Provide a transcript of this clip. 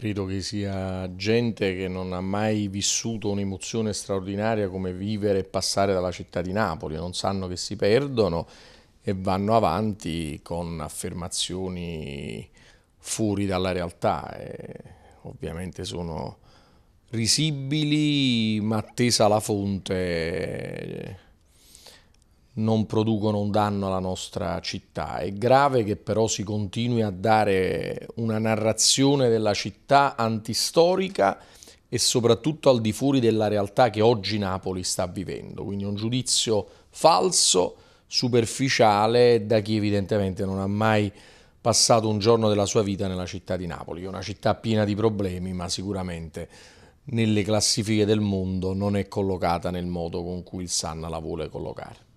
credo che sia gente che non ha mai vissuto un'emozione straordinaria come vivere e passare dalla città di Napoli, non sanno che si perdono e vanno avanti con affermazioni fuori dalla realtà. E ovviamente sono risibili, ma attesa la fonte non producono un danno alla nostra città. È grave che però si continui a dare una narrazione della città antistorica e soprattutto al di fuori della realtà che oggi Napoli sta vivendo. Quindi un giudizio falso, superficiale, da chi evidentemente non ha mai passato un giorno della sua vita nella città di Napoli. È una città piena di problemi, ma sicuramente nelle classifiche del mondo non è collocata nel modo con cui il Sanna la vuole collocare.